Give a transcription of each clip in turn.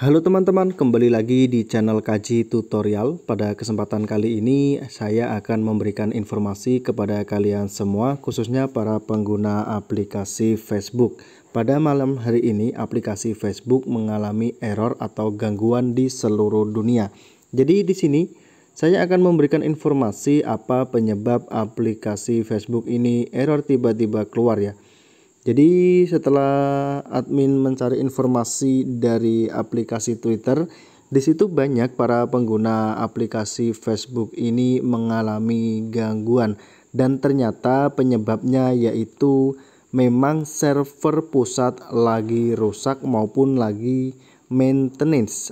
Halo teman-teman, kembali lagi di channel Kaji Tutorial. Pada kesempatan kali ini, saya akan memberikan informasi kepada kalian semua, khususnya para pengguna aplikasi Facebook. Pada malam hari ini, aplikasi Facebook mengalami error atau gangguan di seluruh dunia. Jadi di sini, saya akan memberikan informasi apa penyebab aplikasi Facebook ini error tiba-tiba keluar ya. Jadi setelah admin mencari informasi dari aplikasi Twitter, di situ banyak para pengguna aplikasi Facebook ini mengalami gangguan dan ternyata penyebabnya yaitu memang server pusat lagi rusak maupun lagi maintenance.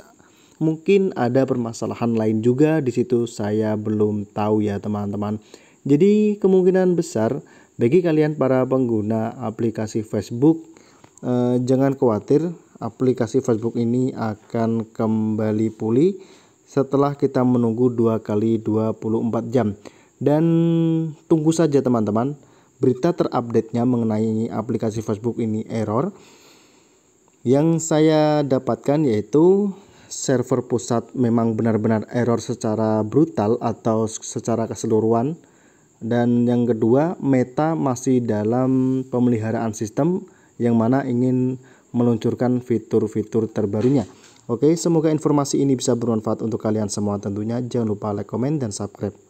Mungkin ada permasalahan lain juga di situ saya belum tahu ya teman-teman. Jadi kemungkinan besar bagi kalian para pengguna aplikasi Facebook, eh, jangan khawatir, aplikasi Facebook ini akan kembali pulih setelah kita menunggu 2 kali 24 jam. Dan tunggu saja teman-teman, berita terupdate-nya mengenai aplikasi Facebook ini error. Yang saya dapatkan yaitu server pusat memang benar-benar error secara brutal atau secara keseluruhan dan yang kedua Meta masih dalam pemeliharaan sistem yang mana ingin meluncurkan fitur-fitur terbarunya. Oke, semoga informasi ini bisa bermanfaat untuk kalian semua tentunya. Jangan lupa like, komen, dan subscribe.